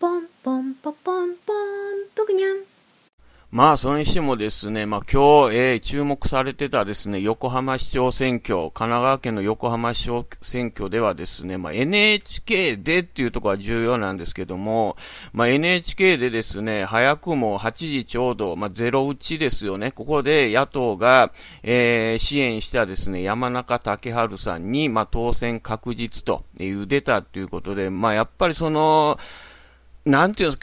ポンポンポポンポン、ぷくニャン。まあ、それにしてもですね、まあ今日、えー、注目されてたですね、横浜市長選挙、神奈川県の横浜市長選挙ではですね、まあ NHK でっていうところは重要なんですけども、まあ NHK でですね、早くも8時ちょうど、まあゼロ打ちですよね、ここで野党が、えー、支援したですね、山中竹春さんに、まあ当選確実という出たということで、まあやっぱりその、なんていうん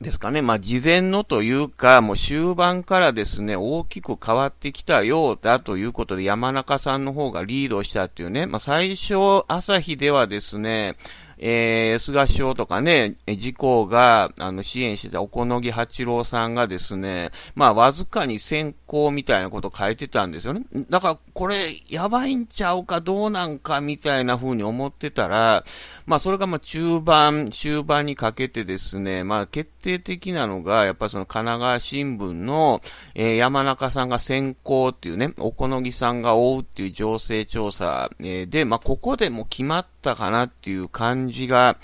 ですかね、まあ、事前のというか、もう終盤からですね、大きく変わってきたようだということで、山中さんの方がリードしたっていうね、まあ、最初、朝日ではですね、えー、菅首相とかね、自公が、あの、支援してたおこのぎ八郎さんがですね、まあ、わずかに先行みたいなこと書いてたんですよね。だから、これ、やばいんちゃうか、どうなんか、みたいな風に思ってたら、まあ、それが、まあ、中盤、終盤にかけてですね、まあ、決定的なのが、やっぱりその、神奈川新聞の、えー、山中さんが先行っていうね、おこのぎさんが追うっていう情勢調査、えー、で、まあ、ここでも決まってったかなっていう感じが、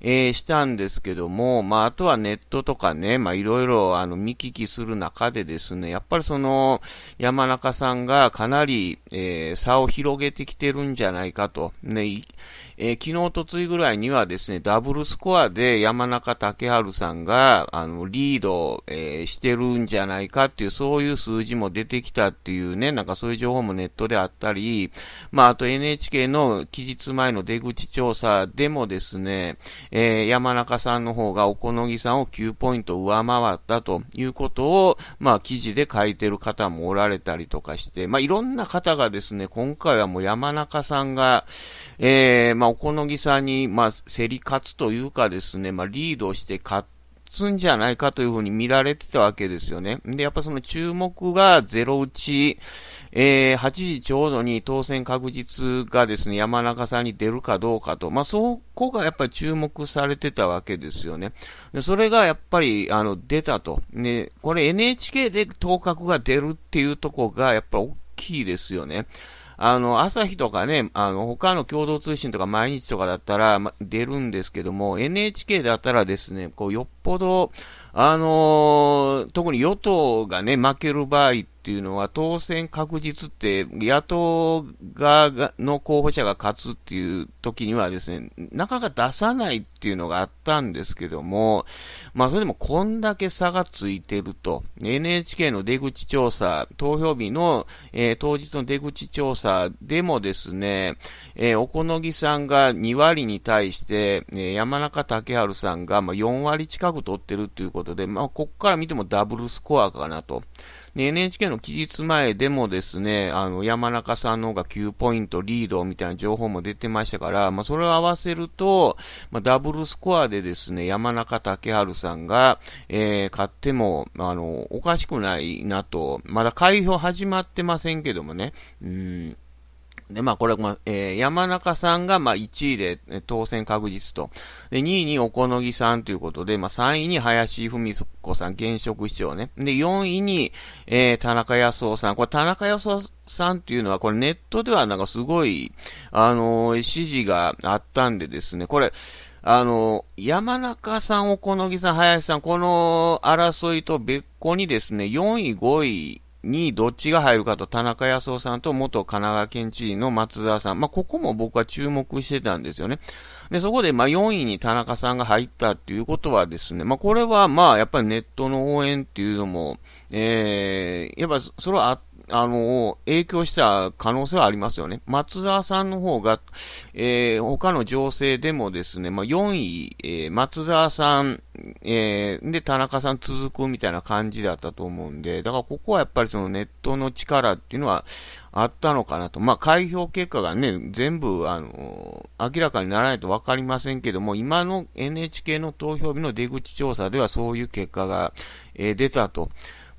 えー、したんですけども、まあ、あとはネットとかね、まあ、いろいろ、あの、見聞きする中でですね、やっぱりその、山中さんがかなり、えー、差を広げてきてるんじゃないかと、ね、えー、昨日とついぐらいにはですね、ダブルスコアで山中竹春さんが、あの、リード、えー、してるんじゃないかっていう、そういう数字も出てきたっていうね、なんかそういう情報もネットであったり、まあ、あと NHK の期日前の出口調査でもですね、えー、山中さんの方がおこのぎさんを9ポイント上回ったということを、まあ、記事で書いてる方もおられたりとかして、まあ、いろんな方がですね、今回はもう山中さんが、えー、まあ、おこのぎさんに、まあ、競り勝つというかですね、まあ、リードして勝つんじゃないかというふうに見られてたわけですよね。で、やっぱその注目がゼロ打ち、えー、8時ちょうどに当選確実がですね、山中さんに出るかどうかと、まあ、そこがやっぱり注目されてたわけですよね。で、それがやっぱり、あの、出たと。ね、これ NHK で当確が出るっていうとこが、やっぱり大きいですよね。あの、朝日とかね、あの、他の共同通信とか毎日とかだったら、ま、出るんですけども、NHK だったらですね、こう、よっぽど、あのー、特に与党がね、負ける場合っていうのは、当選確実って、野党側の候補者が勝つっていう時にはですね、なかなか出さないっていうのがあったんですけども、まあ、それでもこんだけ差がついてると、NHK の出口調査、投票日の、えー、当日の出口調査でもですね、えー、おこのぎさんが2割に対して、えー、山中竹春さんがま4割近く取ってるということで、まあ、ここから見てもダブルスコアかなと。NHK の期日前でもですね、あの、山中さんの方が9ポイントリードみたいな情報も出てましたから、まあ、それを合わせると、まあ、ダブルスコアでですね、山中竹春さんが、えー、勝っても、あの、おかしくないなと、まだ開票始まってませんけどもね、うん、で、まあこれ、まあ、えー、山中さんが、まあ1位で当選確実と。で、2位におこのぎさんということで、まあ3位に林文子さん、現職市長ね。で、4位に、えー、田中康夫さん。これ田中康夫さんっていうのは、これネットではなんかすごい、あのー、支持があったんでですね、これ、あの、山中さん、小此木さん、林さん、この争いと別個にですね、4位、5位にどっちが入るかと、田中康夫さんと元神奈川県知事の松沢さん。まあ、ここも僕は注目してたんですよね。で、そこで、ま、4位に田中さんが入ったっていうことはですね、まあ、これは、ま、やっぱりネットの応援っていうのも、ええー、やっぱそれはあって、あの、影響した可能性はありますよね。松沢さんの方が、えー、他の情勢でもですね、まあ、4位、えー、松沢さん、えー、で、田中さん続くみたいな感じだったと思うんで、だからここはやっぱりそのネットの力っていうのはあったのかなと。まあ、開票結果がね、全部、あの、明らかにならないとわかりませんけども、今の NHK の投票日の出口調査ではそういう結果が、えー、出たと。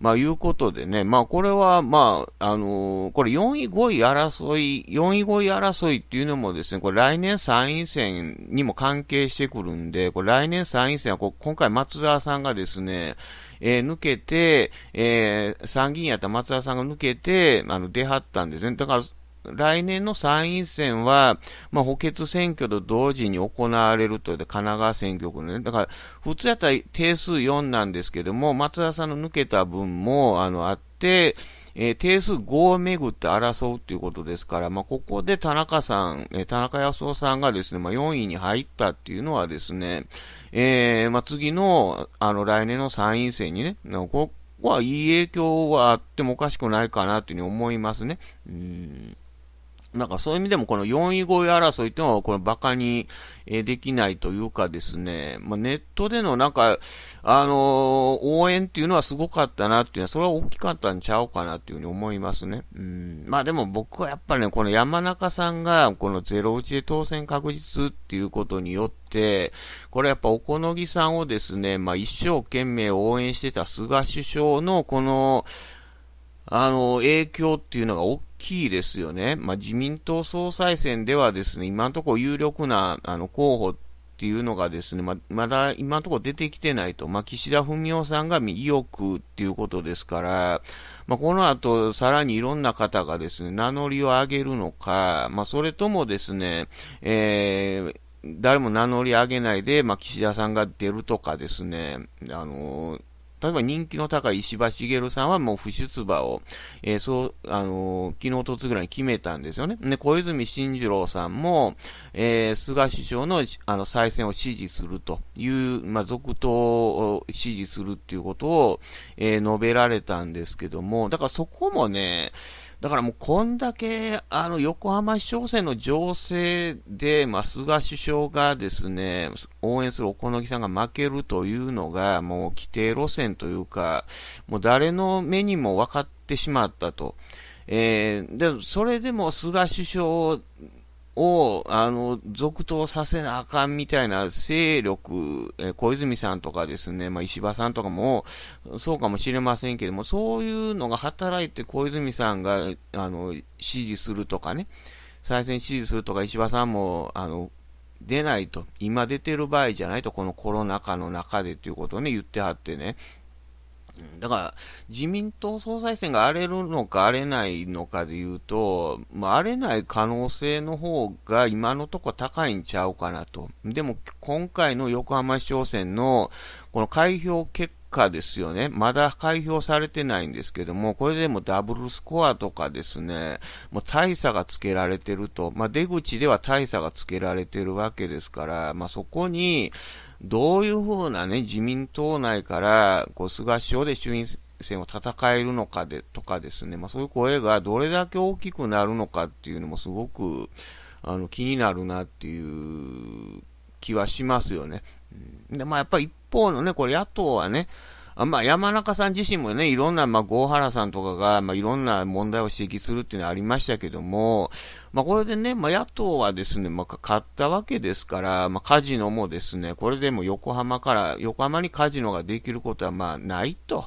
まあ、いうことでね、まあ、これは、まあ、あのー、これ4位5位争い、4位5位争いっていうのもですね、これ来年参院選にも関係してくるんで、これ来年参院選は今回松沢さんがですね、えー、抜けて、えー、参議院やった松田さんが抜けて、あの、出張ったんですね。だから、来年の参院選は、まあ、補欠選挙と同時に行われるという神奈川選挙区ね、だから普通やったら定数4なんですけども、松田さんの抜けた分もあのあって、えー、定数5をめぐって争うということですから、まあ、ここで田中さん、えー、田中康夫さんがですね、まあ、4位に入ったっていうのはですね、えー、まあ、次の、あの、来年の参院選にね、ここはいい影響はあってもおかしくないかなというふうに思いますね。うんなんかそういう意味でもこの4位5位争いっていうのはこれ馬鹿にできないというかですね、まあ、ネットでのなんか、あのー、応援っていうのはすごかったなっていうのは、それは大きかったんちゃうかなっていうふうに思いますね。うん。まあでも僕はやっぱりね、この山中さんがこのゼロ打ちで当選確実っていうことによって、これやっぱおこのぎさんをですね、まあ一生懸命応援してた菅首相のこの、あの、影響っていうのが大きいですよね。まあ、自民党総裁選ではですね、今のところ有力なあの候補っていうのがですね、ままだ今のところ出てきてないと。まあ、岸田文雄さんが意欲っていうことですから、まあ、この後さらにいろんな方がですね、名乗りを上げるのか、まそれともですね、えー誰も名乗り上げないで、まあ、岸田さんが出るとかですね、あのー例えば人気の高い石破茂さんはもう不出馬を、えー、そう、あのー、昨日とつぐらいに決めたんですよね。で、小泉進次郎さんも、えー、菅首相のあの再選を支持するという、まあ、続投を支持するっていうことを、えー、述べられたんですけども、だからそこもね、だからもうこんだけあの横浜市長選の情勢で、まあ、菅首相がですね応援する小此木さんが負けるというのがもう規定路線というかもう誰の目にも分かってしまったと、えー、でそれでも菅首相を、あの、続投させなあかんみたいな勢力、え小泉さんとかですね、まあ、石破さんとかも、そうかもしれませんけども、そういうのが働いて小泉さんが、あの、支持するとかね、再選支持するとか、石破さんも、あの、出ないと、今出てる場合じゃないと、このコロナ禍の中でということをね、言ってはってね、だから、自民党総裁選が荒れるのか荒れないのかでいうと、まあ、荒れない可能性の方が今のところ高いんちゃうかなと。でも、今回の横浜市長選のこの開票結果ですよね。まだ開票されてないんですけども、これでもダブルスコアとかですね、もう大差がつけられてると。まあ、出口では大差がつけられてるわけですから、まあ、そこに、どういうふうなね、自民党内から、こう、菅首相で衆院選を戦えるのかで、とかですね、まあそういう声がどれだけ大きくなるのかっていうのもすごく、あの、気になるなっていう気はしますよね。で、まあやっぱり一方のね、これ野党はね、あまあ、山中さん自身もね、いろんな、まあ、郷原さんとかが、まあ、いろんな問題を指摘するっていうのはありましたけども、まあ、これでね、まあ、野党はですね、まあ、買ったわけですから、まあ、カジノもですね、これでも横浜から、横浜にカジノができることは、まあ、ないと。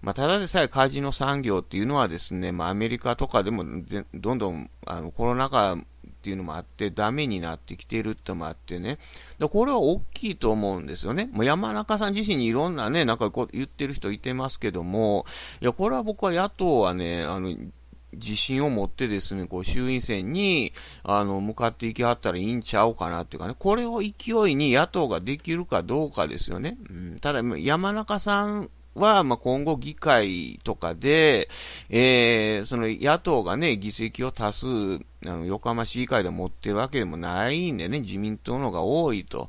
まあ、ただでさえカジノ産業っていうのはですね、まあ、アメリカとかでもどんどんあのコロナ禍っていうのもあって、ダメになってきてるってもあってね。で、これは大きいと思うんですよね。もう山中さん自身にいろんなね、なんかこう言ってる人いてますけども、いや、これは僕は野党はね、あの、自信を持ってですね、こう衆院選にあの向かっていきはったらいいんちゃうかなっていうかね、これを勢いに野党ができるかどうかですよね。うん、ただ、山中さんは、まあ、今後議会とかで、えー、その野党がね、議席を多数あの横浜市議会で持ってるわけでもないんでね、自民党の方が多いと。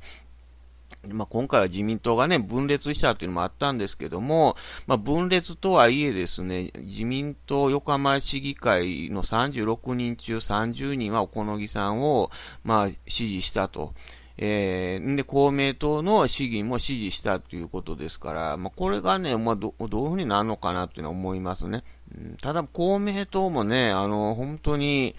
まあ、今回は自民党がね、分裂したというのもあったんですけども、まあ、分裂とはいえですね、自民党横浜市議会の36人中30人は小野木さんを、まあ、支持したと。えー、で、公明党の市議も支持したということですから、まあ、これがね、まあど、どういうふうになるのかなっていうのは思いますね。ただ、公明党もね、あの、本当に、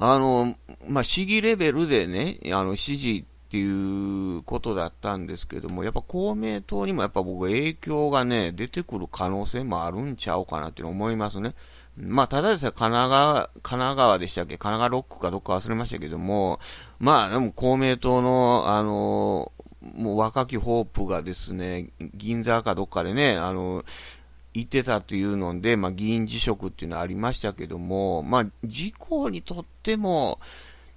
あの、まあ、市議レベルでね、あの、支持っていうことだったんですけども、やっぱ公明党にもやっぱ僕影響がね、出てくる可能性もあるんちゃうかなって思いますね。まあ、ただですね、神奈川、神奈川でしたっけ神奈川6区かどっか忘れましたけども、まあ、でも公明党の、あの、もう若きホープがですね、銀座かどっかでね、あの、言ってたというので、まあ、議員辞職っていうのはありましたけども、まあ、自公にとっても、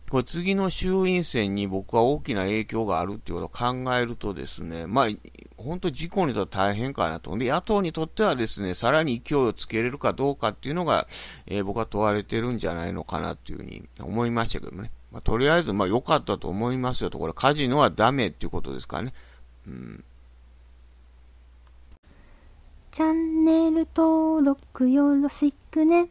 こ次の衆院選に僕は大きな影響があるっていうことを考えるとですね、まあ、本当自公にとっては大変かなと。で、野党にとってはですね、さらに勢いをつけれるかどうかっていうのが、えー、僕は問われてるんじゃないのかなっていうふうに思いましたけどね。まあ、とりあえず、まあ良かったと思いますよと、これカジノはダメっていうことですからね。うん。チャンネル登録よろしくね。